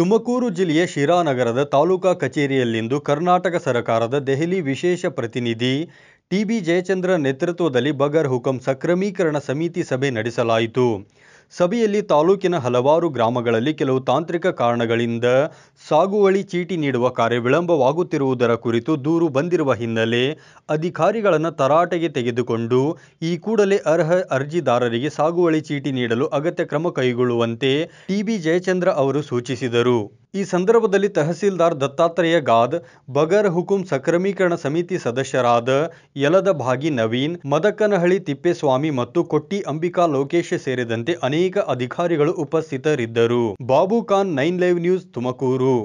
ತುಮಕೂರು ಜಿಲ್ಲೆಯ ಶಿರಾನಗರದ ತಾಲೂಕಾ ಕಚೇರಿಯಲ್ಲಿಂದು ಕರ್ನಾಟಕ ಸರಕಾರದ ದೆಹಲಿ ವಿಶೇಷ ಪ್ರತಿನಿಧಿ ಟಿಬಿ ಜಯಚಂದ್ರ ನೇತೃತ್ವದಲ್ಲಿ ಬಗರ್ ಹುಕಂ ಸಕ್ರಮೀಕರಣ ಸಮಿತಿ ಸಭೆ ನಡೆಸಲಾಯಿತು ಸಭೆಯಲ್ಲಿ ತಾಲೂಕಿನ ಹಲವಾರು ಗ್ರಾಮಗಳಲ್ಲಿ ಕೆಲವು ತಾಂತ್ರಿಕ ಕಾರಣಗಳಿಂದ ಸಾಗುವಳಿ ಚೀಟಿ ನೀಡುವ ಕಾರ್ಯ ವಿಳಂಬವಾಗುತ್ತಿರುವುದರ ಕುರಿತು ದೂರು ಬಂದಿರುವ ಹಿನ್ನೆಲೆ ಅಧಿಕಾರಿಗಳನ್ನು ತರಾಟೆಗೆ ತೆಗೆದುಕೊಂಡು ಈ ಕೂಡಲೇ ಅರ್ಹ ಅರ್ಜಿದಾರರಿಗೆ ಸಾಗುವಳಿ ಚೀಟಿ ನೀಡಲು ಅಗತ್ಯ ಕ್ರಮ ಕೈಗೊಳ್ಳುವಂತೆ ಟಿಬಿ ಜಯಚಂದ್ರ ಅವರು ಸೂಚಿಸಿದರು ಈ ಸಂದರ್ಭದಲ್ಲಿ ತಹಸೀಲ್ದಾರ್ ದತ್ತಾತ್ರೇಯ ಗಾದ್ ಬಗರ್ ಹುಕುಂ ಸಕ್ರಮೀಕರಣ ಸಮಿತಿ ಸದಸ್ಯರಾದ ಯಲದ ಭಾಗಿ ನವೀನ್ ಮದಕನಹಳ್ಳಿ ತಿಪ್ಪೇಸ್ವಾಮಿ ಮತ್ತು ಕೊಟ್ಟಿ ಅಂಬಿಕಾ ಲೋಕೇಶ್ ಸೇರಿದಂತೆ ಅನೇಕ ಅಧಿಕಾರಿಗಳು ಉಪಸ್ಥಿತರಿದ್ದರು Babu Khan nine live news Tumakuru